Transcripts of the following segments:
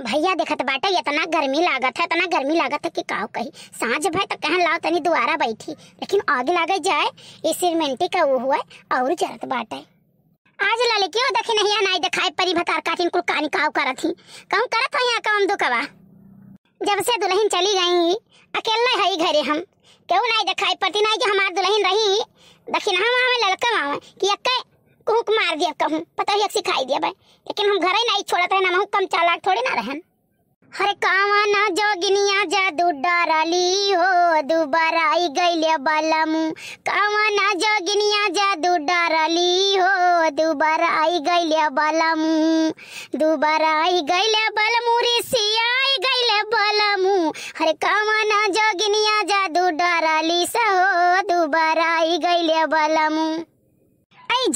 भैया देखत बाटे इतना गर्मी लागत है इतना गर्मी लागत है कि काओ कही सांझ भाई तो कहन लाओ तनी दुआरा बैठी लेकिन आग लागे जाए इसी का वो हुआ और जरत बाटे आज लाले क्यों देखे नहीं नहीं दिखाए परी भतार काटिन कुल कानी काव करत थी कहूं करत हो यहां काम दुकवा जब से दुल्हन चली गई अकेले हई घरे हम क्यों नहीं दिखाई पड़ती नहीं कि हमार दुल्हन रही दखिन हम हमें लड़का आवे कि अक्के कुहुक मार दिया कहूँ पता ही सिखाई दिया भाई लेकिन हम घर ही नहीं छोड़त ना हम कम चालाक थोड़ी ना रहन हर कावा ना जोगिनिया जादू डरली हो दुबारा आई गई गईले बालमू कावा ना जोगिनिया जादू डरली हो दुबारा आई गई गईले बालमू दुबारा आई गई गईले बालमू रिसिया आई गई गईले बालमू हर कावा ना जोगिनिया जादू डरली सहो दुबारा आई गई गईले बालमू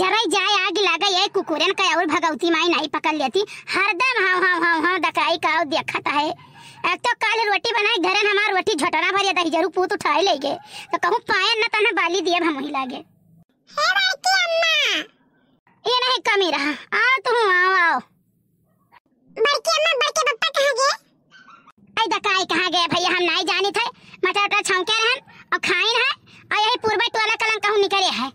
जराई जाए आग लगा ये कुकुरन का और भगवती माई नहीं पकड़ लेती हरदम हाँ हाँ हाँ हाँ दकाई का देखता है एक तो काले रोटी बनाए घरन हमारे रोटी झटना भर दही जरूर पूत उठाए ले गए तो कहूं पायन न तना बाली दिए हम ही लागे हे बाटी अम्मा ये नहीं कमी रहा आओ तुम आओ आओ बड़की अम्मा बड़के पापा कहां गए आई दकाई कहाँ गए भैया हम नहीं जाने थे मटर छौके रहन और खाइन है और यही पूर्वज टोला कलम कहूं निकले है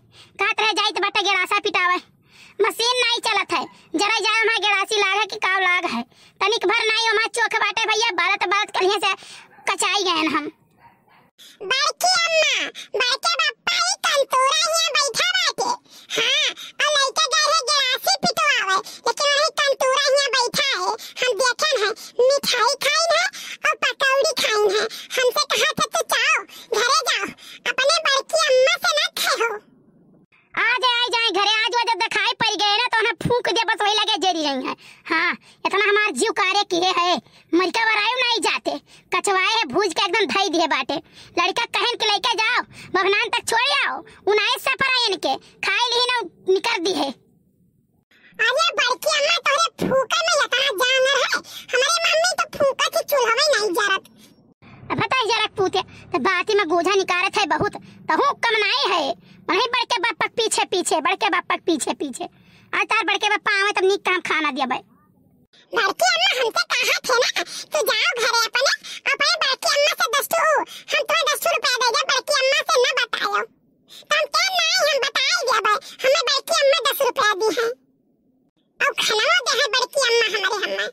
नहीं है हाँ इतना हमार जीव कार्य किए है मरिका बरायु नहीं जाते कचवाए है भूज के एकदम धई दिए बाटे लड़का कहन के लेके जाओ बभनान तक छोड़ आओ उनाई सफर आए इनके खाए ली ना निकल दी है अरे बड़की अम्मा तोरे फूका में इतना जानर है हमारे मम्मी तो फूका की चूल्हा में नहीं जरत जारत बताई जरत पूते तो बात ही में गोझा निकारत है बहुत तहु तो कम नहीं है नहीं बड़के बापक पीछे पीछे बड़के बापक पीछे पीछे और तार बड़के पप्पा आवे तब नीक काम खाना दिया भाई बड़की अम्मा हमसे तो कहा थे ना तू जाओ घर अपने अपने बड़की अम्मा से दस टू हम तो दस टू रुपया देंगे बड़की अम्मा से ना बताओ तो क्या ना हम बताए दिया भाई हमें बड़की अम्मा दस रुपया दी है और खाना दे है बड़की अम्मा हमारे अम्मा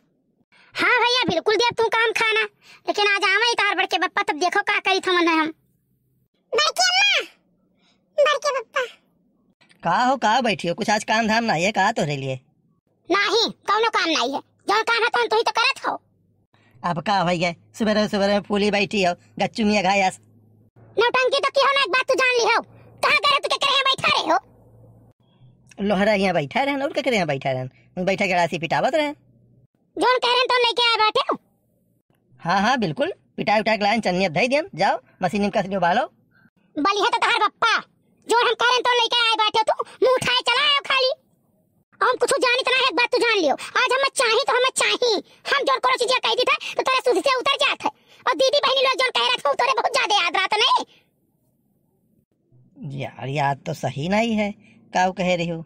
हाँ भैया बिल्कुल दिया तू काम खाना लेकिन आज आवे तार बड़के पप्पा तब देखो का करी थमन हम बड़की अम्मा बड़के पप्पा कहा हो कहा बैठी हो कुछ आज काम धाम नहीं है कहा तोरे लिए नहीं कौनो काम नहीं है जो काम है तो ही तो करत हो अब का भाई है सुबह सुबह फूली बैठी हो गच्चू मिया घास नौटंकी तो की हो ना एक बात तू जान ली हो कहां करे तू के करे बैठा रहे हो लोहरा यहां बैठा रहन और के करे बैठा रहन बैठा के रासी पिटावत रहे जोन कह रहे तो लेके आ बैठे हो हां हां बिल्कुल पिटाई उठा के लाइन चन्नी धई दियम जाओ मशीन में कसरी उबालो बलिहा तो तहार बप्पा जो हम कह रहे तो लेके आए बैठे तू मुंह उठाए चला आयो खाली हम कुछ जानी तना है बात तू जान लियो आज हम चाहे तो हम चाहे हम जोर करो चीज कह दी था तो तेरे सुध से उतर जात है और दीदी बहनी लोग जोर कह रहा था तोरे बहुत ज्यादा याद रहा नहीं यार याद तो सही नहीं है का कह रही हो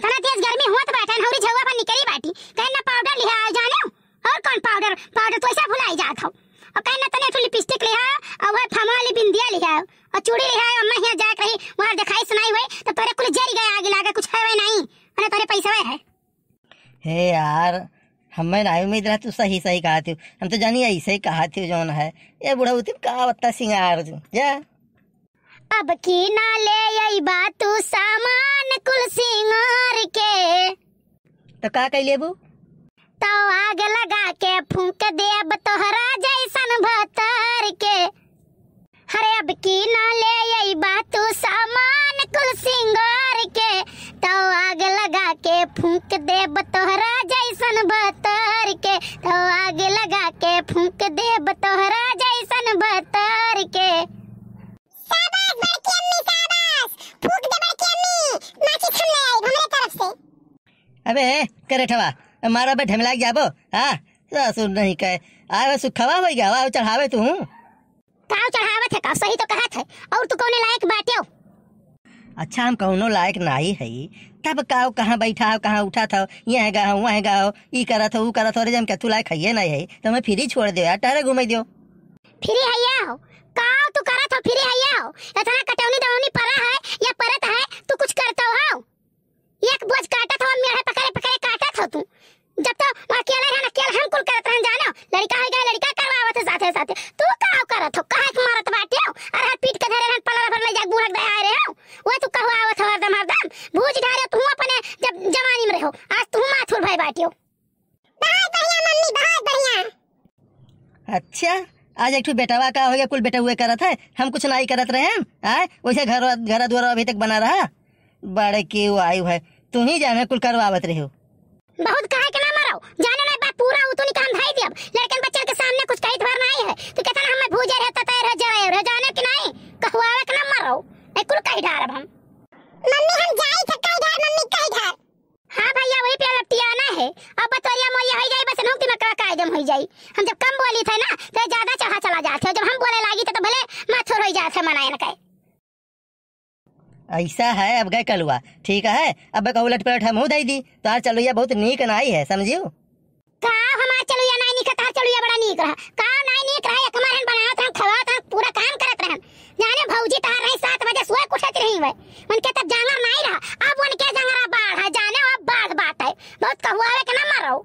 इतना तेज गर्मी होत तो बाटे हमारी झवा पर निकली बाटी कहन ना पाउडर आ जाने और कौन पाउडर पाउडर तो ऐसा भुलाई जात हो और कहन ना तने तो लिपस्टिक ले लिहा और वह बिंदिया ले लिहा और चूड़ी है अम्मा यहाँ जात रही वहाँ दिखाई सुनाई हुई तो तोरे कुल जरी गया आगे लागे कुछ है नहीं अरे तोरे पैसा है हे यार हमें ना उम्मीद रहा तू सही सही कहा थी हम तो जानी ऐसे सही कहा थी जौन है ये बुढ़ा उतिम का बत्ता सिंगार जा अब की ना ले बात तू सामान कुल सिंगार के तो का कह लेबू तो आग लगा के फूंक दे अब तो हरा जैसन भतर के अरे अब की ना ले यही बात तू सामान कुल सिंगार के तो आग लगा के फूंक दे बतोहरा जैसन बतर के तो आग लगा के फूंक दे बतोहरा जैसन बतर के शाबाश करे ठवा शाबाश फूंक दे बड़की मारा बे ढमला जाबो हाँ सुन नहीं कहे आवे सुखवा हो गया वा चढ़ावे तू हूं काव चढ़ावत है का सही तो कहत है और तू कौने लायक बाटे अच्छा हम कौनो लायक नहीं है तब काव कहाँ बैठा हो कहाँ उठा था यह है गाओ वहाँ गाओ ई करत हो ऊ करत हो अरे जम के तू लायक है नहीं है तो मैं फ्री छोड़ दो यार टहरे घूमे दियो फ्री ही है काव करत हो कहा के मारत बाटे हो अरे हाँ, पीट के धरे रहन पलड़ भर ले जा बूढ़क दे आए रे हो वो तू कहो आवत हो हरदम हरदम भूज ढारे तू अपने जब जवानी में रहो आज तू माथुर भाई बाटे हो बहुत बढ़िया मम्मी बहुत बढ़िया अच्छा आज एक बेटावा का हो गया कुल बेटा हुए करत है हम कुछ नहीं करत रहे हम आए वैसे घर घर द्वार अभी तक बना रहा बड़े के आयु है तू ही जाने कुल करवावत रहे हो बहुत कहे के ना मारो जाने ना बात पूरा उतनी काम धाई दिया लड़कन हजम हो जाई हम जब कम बोली थे ना तो ज्यादा चढ़ा चला जाते जब हम बोले लागी तो भले माथुर हो जाते मनायन के ऐसा है अब गए कलुआ ठीक है अब का लट पलट हम दई दी तो आज चलो ये बहुत नीक नाई है समझियो का हम आज चलो ये नाई नीक का चलो ये बड़ा नीक रहा का नाई नीक रहा एक मारन बनात हम खवा हम पूरा काम करत रहन जाने भौजी तार रही 7 बजे सोए उठत रही वे उनके तब जांगर नाई रहा अब उनके जांगर बाढ़ है जाने अब बाढ़ बात है बहुत कहुआ है कि ना मरो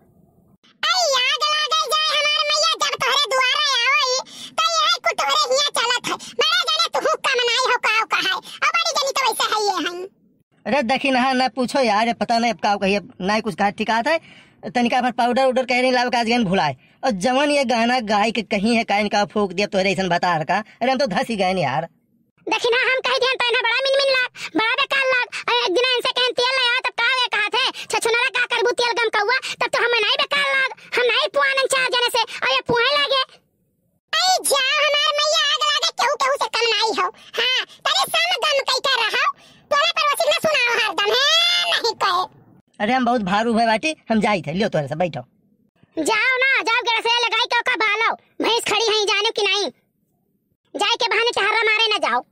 अरे तो तो देखी हाँ ना पूछो यार पता नहीं अब का कहिए ना कुछ कहा ठीक आता है तनिका पर पाउडर उडर कह रही लाभ काज भुलाए और जवन ये गाना गाय के कहीं है काइन का फूक दिया तो ऐसा बता रखा अरे हम तो धस ही गए यार देखी ना हम कह दिया तो ना बड़ा मिन मिन लाग बड़ा बेकार लाग एक दिन इनसे कहन तेल आ तो अरे हम बहुत भारू उभे बाटी हम जाई थे लियो तोरे से बैठो जाओ ना जाओ गड़सया लगाई तो का भालो भैंस खड़ी है जाने की नहीं जाए के बहाने टहरा मारे ना जाओ